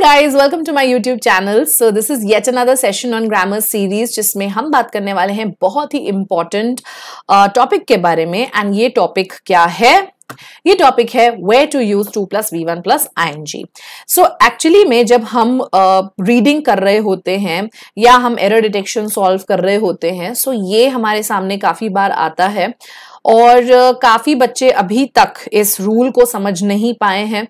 Guys welcome to my YouTube channel so this is yet another session on grammar series जिसमें हम बात करने वाले हैं बहुत ही इंपॉर्टेंट टॉपिक uh, के बारे में एंड ये टॉपिक क्या है ये टॉपिक है way to use to plus V one plus I N G so actually में जब हम रीडिंग uh, कर रहे होते हैं या हम एरर डिटेक्शन सॉल्व कर रहे होते हैं सो so ये हमारे सामने काफ़ी बार आता है और काफ़ी बच्चे अभी तक इस रूल को समझ नहीं पाए हैं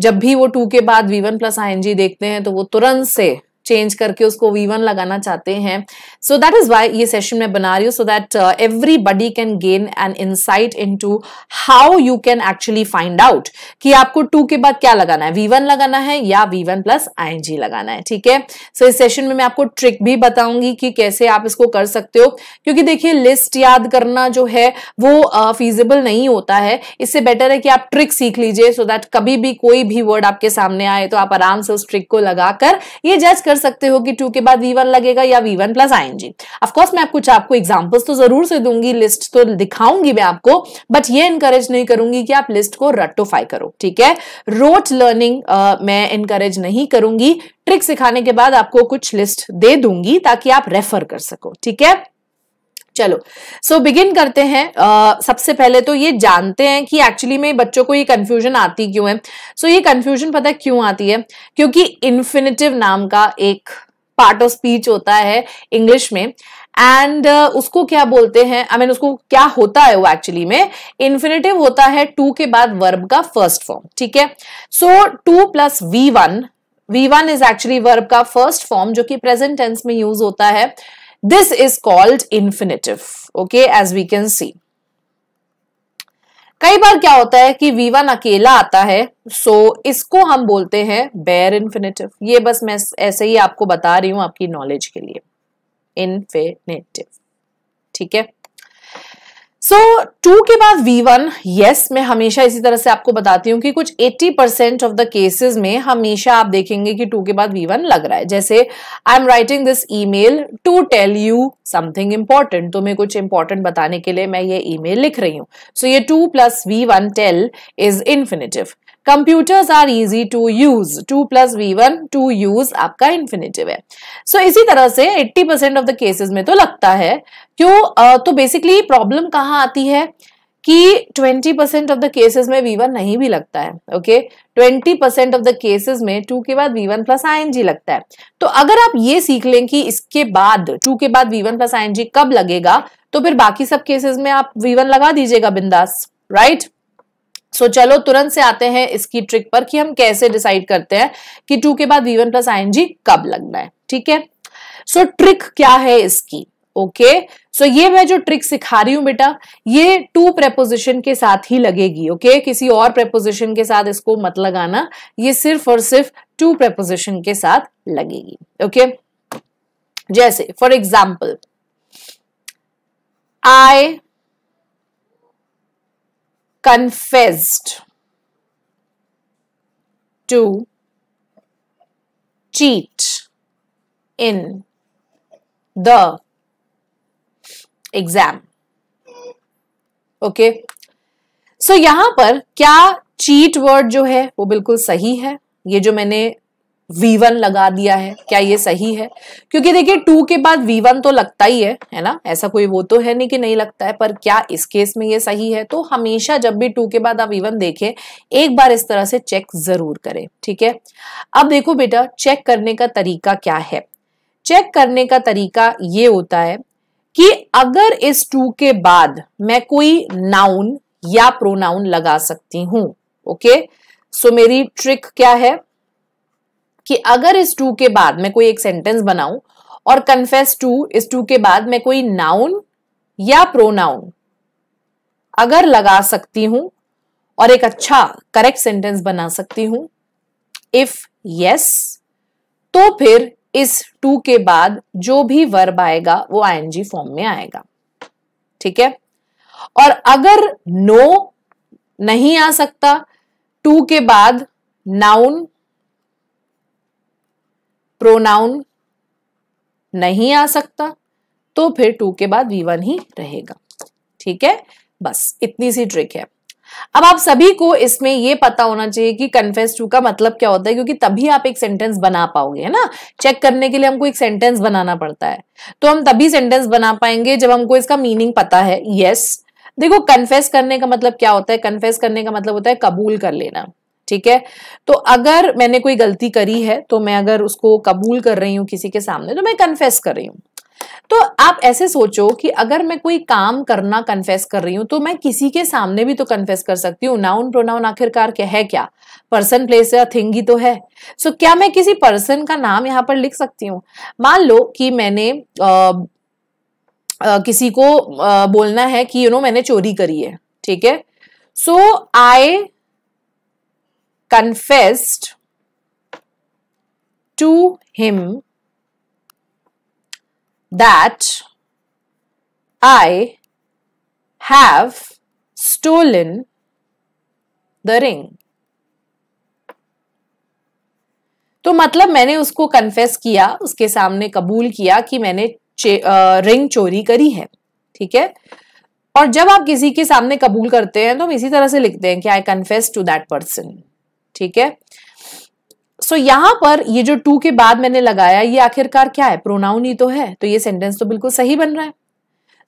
जब भी वो टू के बाद V one plus I N G देखते हैं तो वो तुरंत से चेंज करके उसको वी वन लगाना चाहते हैं सो दैट इज वाई ये सेशन मैं बना रही हूँ so that every body can gain an insight in to how you can actually find out कि आपको टू के बाद क्या लगाना है वी वन लगाना है या V one plus I N G लगाना है ठीक है सो इस सेशन में मैं आपको ट्रिक भी बताऊंगी कि कैसे आप इसको कर सकते हो क्योंकि देखिए लिस्ट याद करना जो है वो फीजिबल uh, नहीं होता है इससे बेटर है कि आप ट्रिक सीख लीजिए सो दैट कभी भी कोई भी वर्ड आपके सामने आए तो आप आराम से उस ट्रिक को लगाकर ये जज कर कर सकते हो कि टू के बाद वी वन लगेगा या V one plus I NG of course मैं कुछ आपको एग्जाम्पल्स तो जरूर से दूंगी लिस्ट तो दिखाऊंगी मैं आपको बट ये इंकरेज नहीं करूंगी कि आप लिस्ट को रट्टोफाई करो ठीक है रोट लर्निंग मैं इंकरेज नहीं करूंगी ट्रिक सिखाने के बाद आपको कुछ लिस्ट दे दूंगी ताकि आप रेफर कर सको ठीक है चलो सो so बिगिन करते हैं आ, सबसे पहले तो ये जानते हैं कि एक्चुअली में बच्चों को ये कन्फ्यूजन आती क्यों है सो so, ये कन्फ्यूजन पता क्यों आती है क्योंकि इन्फिनेटिव नाम का एक पार्ट ऑफ स्पीच होता है इंग्लिश में एंड uh, उसको क्या बोलते हैं आई I मीन mean, उसको क्या होता है वो एक्चुअली में इन्फिनेटिव होता है टू के बाद वर्ब का फर्स्ट फॉर्म ठीक है so to plus V one V one is actually verb का फर्स्ट फॉर्म जो कि प्रेजेंट टेंस में यूज होता है This is called infinitive. Okay, as we can see. कई बार क्या होता है कि V1 अकेला आता है सो so इसको हम बोलते हैं बेर इन्फिनेटिव ये बस मैं ऐसे ही आपको बता रही हूं आपकी नॉलेज के लिए इन्फिनेटिव ठीक है सो so, टू के बाद वी वन यस मैं हमेशा इसी तरह से आपको बताती हूँ कि कुछ 80 परसेंट ऑफ द केसेज में हमेशा आप देखेंगे कि टू के बाद वी वन लग रहा है जैसे I am writing this e mail to tell you something important तो मैं कुछ इंपॉर्टेंट बताने के लिए मैं ये ई मेल लिख रही हूँ सो so, ये to plus V one tell is infinitive computers are easy to use to plus V one to use आपका इन्फिनेटिव है सो so, इसी तरह से 80 परसेंट ऑफ द केसेस में तो लगता है क्यों तो बेसिकली प्रॉब्लम कहाँ आती है कि 20 परसेंट ऑफ द केसेस में वी वन नहीं भी लगता है okay twenty percent of the cases में टू के बाद वी वन प्लस आई लगता है तो अगर आप ये सीख लें कि इसके बाद टू के बाद वी वन प्लस आई कब लगेगा तो फिर बाकी सब केसेस में आप वी वन लगा दीजिएगा बिंदास राइट सो so, चलो तुरंत से आते हैं इसकी ट्रिक पर कि हम कैसे डिसाइड करते हैं कि टू के बाद वी प्लस आई कब लगना है ठीक है सो so, ट्रिक क्या है इसकी ओके okay? सो so, ये मैं जो ट्रिक सिखा रही हूं बेटा ये टू प्रेपोजिशन के साथ ही लगेगी ओके okay? किसी और प्रेपोजिशन के साथ इसको मत लगाना ये सिर्फ और सिर्फ टू प्रेपोजिशन के साथ लगेगी ओके okay? जैसे for example I confessed to cheat in the exam okay so यहां पर क्या चीट वर्ड जो है वो बिल्कुल सही है ये जो मैंने वन लगा दिया है क्या ये सही है क्योंकि देखिए टू के बाद वी वन तो लगता ही है है ना ऐसा कोई वो तो है नहीं कि नहीं लगता है पर क्या इस केस में ये सही है तो हमेशा जब भी टू के बाद आप वन देखें एक बार इस तरह से चेक जरूर करें ठीक है अब देखो बेटा चेक करने का तरीका क्या है चेक करने का तरीका ये होता है कि अगर इस टू के बाद मैं कोई नाउन या प्रोनाउन लगा सकती हूं ओके सो मेरी ट्रिक क्या है कि अगर इस टू के बाद मैं कोई एक सेंटेंस बनाऊं और कन्फेस टू इस टू के बाद मैं कोई नाउन या प्रोनाउन अगर लगा सकती हूं और एक अच्छा करेक्ट सेंटेंस बना सकती हूं इफ यस तो फिर इस टू के बाद जो भी वर्ब आएगा वो आईएनजी फॉर्म में आएगा ठीक है और अगर नो नहीं आ सकता टू के बाद नाउन प्रोनाउन नहीं आ सकता तो फिर टू के बाद वी वन ही रहेगा ठीक है बस इतनी सी ट्रिक है अब आप सभी को इसमें यह पता होना चाहिए कि कन्फेस टू का मतलब क्या होता है क्योंकि तभी आप एक सेंटेंस बना पाओगे है ना चेक करने के लिए हमको एक सेंटेंस बनाना पड़ता है तो हम तभी सेंटेंस बना पाएंगे जब हमको इसका मीनिंग पता है यस देखो कन्फेस करने का मतलब क्या होता है कन्फेस करने का मतलब होता है कबूल कर लेना ठीक है तो अगर मैंने कोई गलती करी है तो मैं अगर उसको कबूल कर रही हूं किसी के सामने तो मैं कन्फेस कर रही हूँ तो आप ऐसे सोचो कि अगर मैं कोई काम करना कन्फेस कर रही हूं तो मैं किसी के सामने भी तो कन्फेस कर सकती हूँ नाउन प्रोनाउन आखिरकार क्या है क्या पर्सन प्लेस या थिंग ही तो है सो so, क्या मैं किसी पर्सन का नाम यहाँ पर लिख सकती हूँ मान लो कि मैंने आ, आ, किसी को आ, बोलना है कि यू you नो know, मैंने चोरी करी है ठीक है सो आई confessed to him that I have stolen the ring. तो मतलब मैंने उसको कन्फेस किया उसके सामने कबूल किया कि मैंने रिंग चोरी करी है ठीक है और जब आप किसी के सामने कबूल करते हैं तो हम इसी तरह से लिखते हैं कि I confess to that person ठीक है सो so, यहां पर ये जो टू के बाद मैंने लगाया ये आखिरकार क्या है प्रोनाउन ही तो है तो ये सेंटेंस तो बिल्कुल सही बन रहा है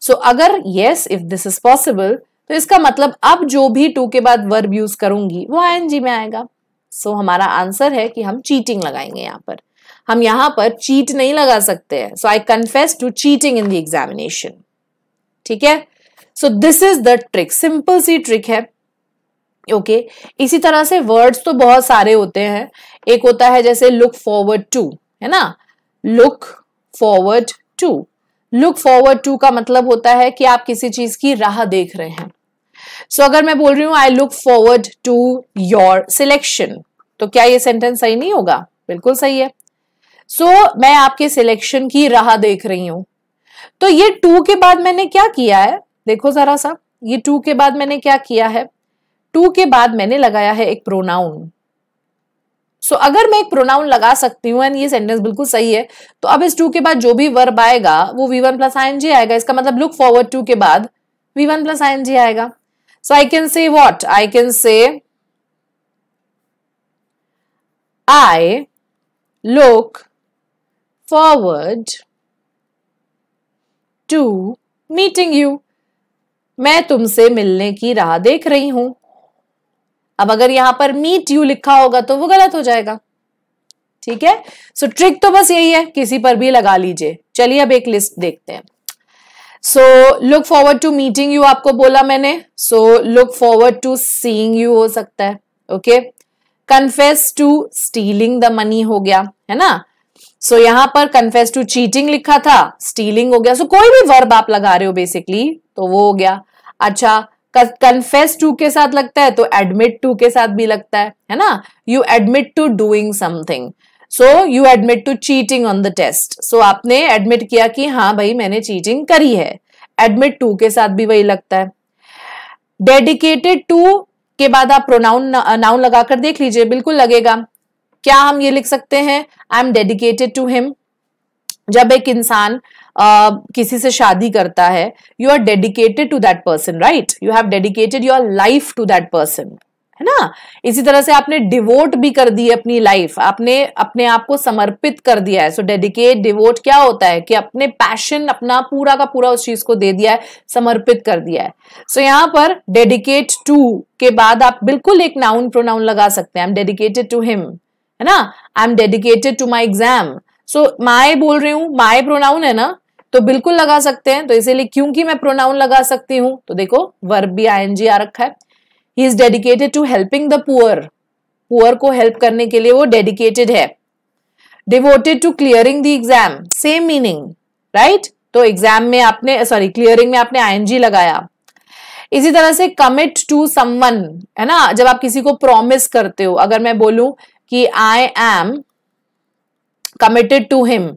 सो so, अगर yes if this is possible तो इसका मतलब अब जो भी टू के बाद वर्ब यूज करूंगी वो आई में आएगा सो so, हमारा आंसर है कि हम चीटिंग लगाएंगे यहां पर हम यहां पर चीट नहीं लगा सकते हैं so I confess to cheating in the examination ठीक है so this is the trick simple सी ट्रिक है ओके okay? इसी तरह से वर्ड्स तो बहुत सारे होते हैं एक होता है जैसे लुक फॉरवर्ड टू है ना look forward to look forward to का मतलब होता है कि आप किसी चीज की राह देख रहे हैं सो so, अगर मैं बोल रही हूं I look forward to your selection तो क्या ये सेंटेंस सही नहीं होगा बिल्कुल सही है सो so, मैं आपके सिलेक्शन की राह देख रही हूं तो ये टू के बाद मैंने क्या किया है देखो जरा सा ये टू के बाद मैंने क्या किया है टू के बाद मैंने लगाया है एक प्रोनाउन सो so, अगर मैं एक प्रोनाउन लगा सकती हूं एंड ये सेंटेंस बिल्कुल सही है तो अब इस टू के बाद जो भी वर्ब आएगा वो वी वन प्लस आई आएगा इसका मतलब लुक फॉरवर्ड टू के बाद वी वन प्लस आई आएगा so I can say what I can say I look forward to meeting you मैं तुमसे मिलने की राह देख रही हूं अब अगर यहां पर मीट यू लिखा होगा तो वो गलत हो जाएगा ठीक है सो so, ट्रिक तो बस यही है किसी पर भी लगा लीजिए चलिए अब एक लिस्ट देखते हैं so look forward to meeting you आपको बोला मैंने so look forward to seeing you हो सकता है okay confess to stealing the money हो गया है ना सो so, यहां पर कन्फेस टू चीटिंग लिखा था स्टीलिंग हो गया सो so, कोई भी वर्ब आप लगा रहे हो बेसिकली तो वो हो गया अच्छा कन्फेस टू के साथ लगता है तो एडमिट टू के साथ भी लगता है है ना you admit to doing something so you admit to cheating on the test so आपने एडमिट किया कि हाँ भाई मैंने चीटिंग करी है एडमिट टू के साथ भी वही लगता है डेडिकेटेड टू के बाद आप प्रोनाउन नाउन लगाकर देख लीजिए बिल्कुल लगेगा क्या हम ये लिख सकते हैं I am dedicated to him जब एक इंसान किसी से शादी करता है you are dedicated to that person right you have dedicated your life to that person है ना इसी तरह से आपने डिवोट भी कर दी अपनी लाइफ आपने अपने आप को समर्पित कर दिया है सो डेडिकेट डिवोट क्या होता है कि अपने पैशन अपना पूरा का पूरा उस चीज को दे दिया है समर्पित कर दिया है सो so, यहाँ पर डेडिकेट टू के बाद आप बिल्कुल एक नाउन प्रोनाउन लगा सकते हैं I am dedicated to him है ना I am dedicated to my exam so माए बोल रही हूँ माए प्रोनाउन है ना तो बिल्कुल लगा सकते हैं तो इसीलिए क्योंकि मैं प्रोनाउन लगा सकती हूं तो देखो वर्ब भी आईएनजी आ रखा है he is dedicated to helping the poor poor को हेल्प करने के लिए वो डेडिकेटेड है devoted to clearing the exam same meaning right तो एग्जाम में आपने सॉरी क्लियरिंग में आपने आईएनजी लगाया इसी तरह से कमिट टू समवन है ना जब आप किसी को प्रॉमिस करते हो अगर मैं बोलूं कि I am committed to him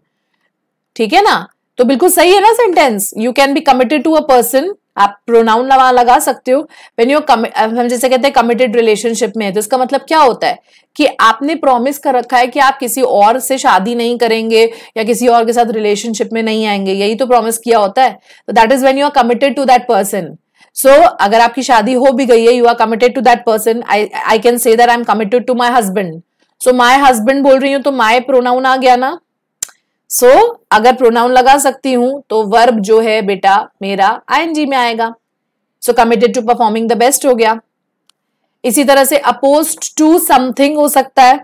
ठीक है ना तो बिल्कुल सही है ना sentence you can be committed to a person आप प्रोनाउन लगा लगा सकते हो वेन यू हम जैसे कहते हैं कमिटेड रिलेशनशिप में है तो इसका मतलब क्या होता है कि आपने प्रॉमिस कर रखा है कि आप किसी और से शादी नहीं करेंगे या किसी और के साथ रिलेशनशिप में नहीं आएंगे यही तो प्रॉमिस किया होता है तो that is when you are committed to that person so अगर आपकी शादी हो भी गई है you are committed to that person I I can say that I am committed to my husband so my husband बोल रही हूँ तो माई प्रोनाउन आ गया ना सो so, अगर प्रोनाउन लगा सकती हूं तो वर्ब जो है बेटा मेरा आईएनजी में आएगा so committed to performing the best हो गया इसी तरह से अपोज टू समथिंग हो सकता है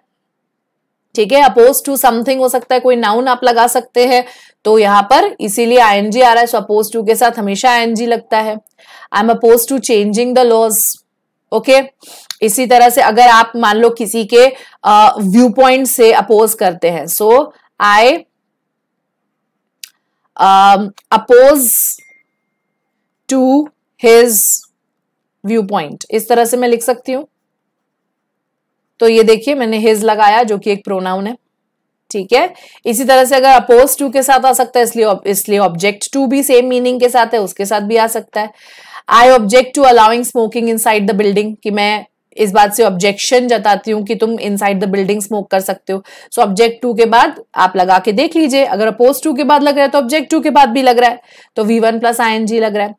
ठीक है अपोज टू समथिंग हो सकता है कोई नाउन आप लगा सकते हैं तो यहां पर इसीलिए आईएनजी आ रहा है सो अपोज टू के साथ हमेशा आईएनजी लगता है I am oppose to changing the laws okay इसी तरह से अगर आप मान लो किसी के व्यू uh, पॉइंट से अपोज करते हैं so I um, oppose to his view point इस तरह से मैं लिख सकती हूं तो ये देखिए मैंने हिज लगाया जो कि एक प्रोनाउन है ठीक है इसी तरह से अगर अपोज टू के साथ आ सकता है इसलिए इसलिए ऑब्जेक्ट टू भी सेम मीनिंग के साथ है उसके साथ भी आ सकता है I object to allowing smoking inside the building कि मैं इस बात से ऑब्जेक्शन जताती हूँ कि तुम इनसाइड द बिल्डिंग स्मोक कर सकते हो सो ऑब्जेक्ट टू के बाद आप लगा के देख लीजिए अगर अपोज टू के बाद लग रहा है तो ऑब्जेक्ट टू के बाद भी लग रहा है तो V one plus I N G लग रहा है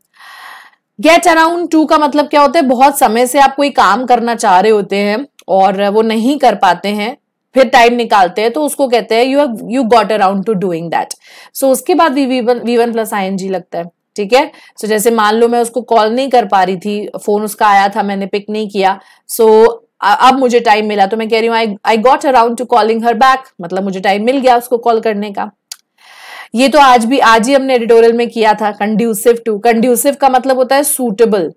गेट अराउंड टू का मतलब क्या होता है बहुत समय से आप कोई काम करना चाह रहे होते हैं और वो नहीं कर पाते हैं फिर टाइम निकालते हैं तो उसको कहते हैं you have you got around to doing that so उसके बाद V one plus I N G लगता है ठीक है सो जैसे मान लो मैं उसको कॉल नहीं कर पा रही थी फोन उसका आया था मैंने पिक नहीं किया सो so, अब मुझे टाइम मिला तो मैं कह रही हूँ I got around to calling her back मतलब मुझे टाइम मिल गया उसको कॉल करने का ये तो आज भी आज ही हमने एडिटोरियल में किया था कंड्यूसिव टू कंड्यूसिव का मतलब होता है सूटेबल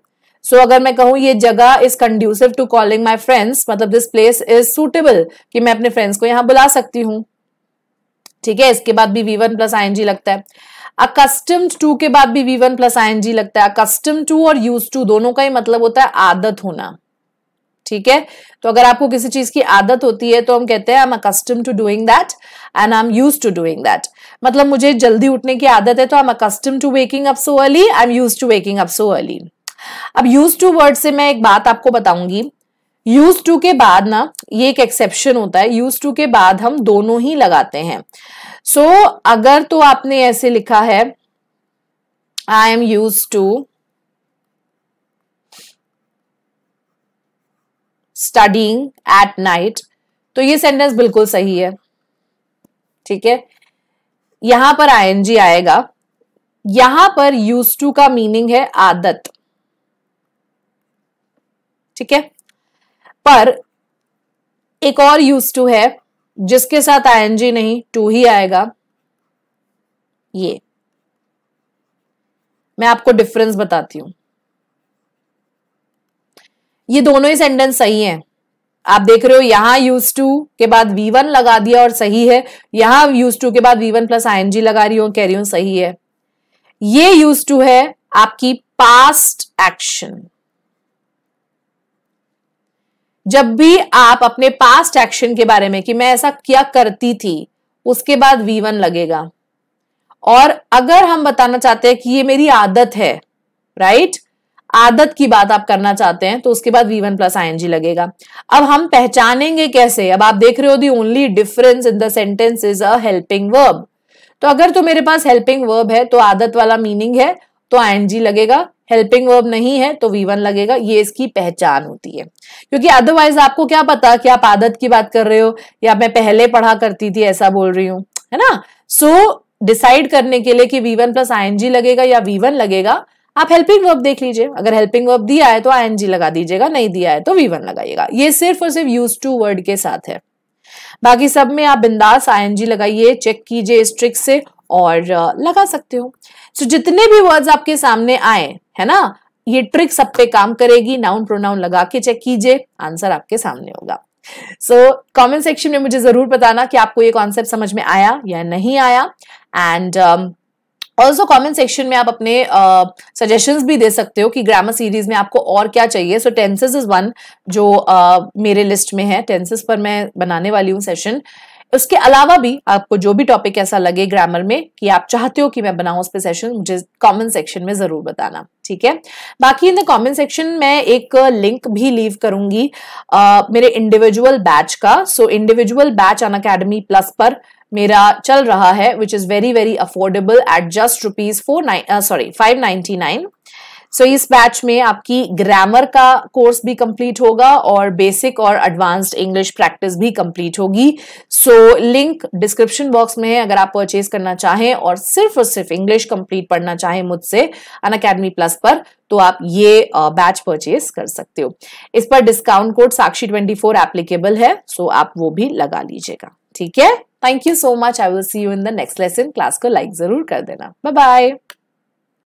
सो so, अगर मैं कहूं ये जगह is conducive to calling my friends मतलब दिस प्लेस इज सूटेबल कि मैं अपने फ्रेंड्स को यहाँ बुला सकती हूँ ठीक है इसके बाद भी वी वन प्लस आई लगता है अकस्टम्ड टू के बाद भी V one plus I N G लगता है अकस्टम टू और यूज टू दोनों का ही मतलब होता है आदत होना ठीक है तो अगर आपको किसी चीज की आदत होती है तो हम कहते हैं I am accustom to doing that and I am use to doing that मतलब मुझे जल्दी उठने की आदत है तो I am accustom to waking up so early I am use to waking up so early अब यूज टू वर्ड से मैं एक बात आपको बताऊंगी यूज टू के बाद ना ये एक एक्सेप्शन होता है यूज टू के बाद हम दोनों ही लगाते हैं सो so, अगर तो आपने ऐसे लिखा है I am use to studying at night तो ये सेंटेंस बिल्कुल सही है ठीक है यहां पर जी आएगा यहां पर यूज टू का मीनिंग है आदत ठीक है पर एक और यूज टू है जिसके साथ आई नहीं टू ही आएगा ये मैं आपको डिफरेंस बताती हूं ये दोनों ही सेंटेंस सही हैं आप देख रहे हो यहां यूज टू के बाद वी वन लगा दिया और सही है यहां यूज टू के बाद वी वन प्लस एनजी लगा रही हूं कह रही हूं सही है ये यूज टू है आपकी पास्ट एक्शन जब भी आप अपने पास्ट एक्शन के बारे में कि मैं ऐसा क्या करती थी उसके बाद वी वन लगेगा और अगर हम बताना चाहते हैं कि ये मेरी आदत है राइट आदत की बात आप करना चाहते हैं तो उसके बाद वी वन प्लस आई लगेगा अब हम पहचानेंगे कैसे अब आप देख रहे हो the only difference in the sentence is a helping verb तो अगर तो मेरे पास हेल्पिंग वर्ब है तो आदत वाला मीनिंग है तो आई लगेगा हेल्पिंग वर्ब नहीं है तो वी वन लगेगा ये इसकी पहचान होती है क्योंकि अदरवाइज आपको क्या पता कि आप आदत की बात कर रहे हो या मैं पहले पढ़ा करती थी ऐसा बोल रही हूँ है ना सो so, डिसाइड करने के लिए कि वी वन प्लस आई लगेगा या वी वन लगेगा आप हेल्पिंग वर्ब देख लीजिए अगर हेल्पिंग वर्ब दिया है तो आई लगा दीजिएगा नहीं दिया है तो वी वन लगाइएगा ये सिर्फ और सिर्फ यूज टू वर्ड के साथ है बाकी सब में आप बिंदास आई लगाइए चेक कीजिए इस ट्रिक से और लगा सकते हो सो so, जितने भी वर्ड्स आपके सामने आए है ना ये ट्रिक सब पे काम करेगी नाउन प्रोनाउन लगा के चेक कीजिए आंसर आपके सामने होगा सो कमेंट सेक्शन में मुझे जरूर बताना कि आपको ये कॉन्सेप्ट समझ में आया या नहीं आया एंड ऑल्सो कमेंट सेक्शन में आप अपने सजेशंस uh, भी दे सकते हो कि ग्रामर सीरीज में आपको और क्या चाहिए सो टेंसेस इज वन जो uh, मेरे लिस्ट में है टेंसेस पर मैं बनाने वाली हूँ सेशन उसके अलावा भी आपको जो भी टॉपिक ऐसा लगे ग्रामर में कि आप चाहते हो कि मैं बनाऊं उस पर सेशन मुझे कमेंट सेक्शन में जरूर बताना ठीक है बाकी इन द कमेंट सेक्शन में एक लिंक भी लीव करूंगी आ, मेरे इंडिविजुअल बैच का so individual batch Unacademy Plus पर मेरा चल रहा है which is very very affordable at just rupees four nine sorry five ninety nine so so, इस बैच में आपकी ग्रामर का कोर्स भी कंप्लीट होगा और बेसिक और एडवांस्ड इंग्लिश प्रैक्टिस भी कंप्लीट होगी सो लिंक डिस्क्रिप्शन बॉक्स में है अगर आप परचेज करना चाहें और सिर्फ और सिर्फ इंग्लिश कंप्लीट पढ़ना चाहें मुझसे अन अकेडमी प्लस पर तो आप ये बैच परचेज कर सकते हो इस पर discount code Sakshi twenty four applicable है सो so आप वो भी लगा लीजिएगा ठीक है thank you so much I will see you in the next lesson class को लाइक जरूर कर देना बाय बाय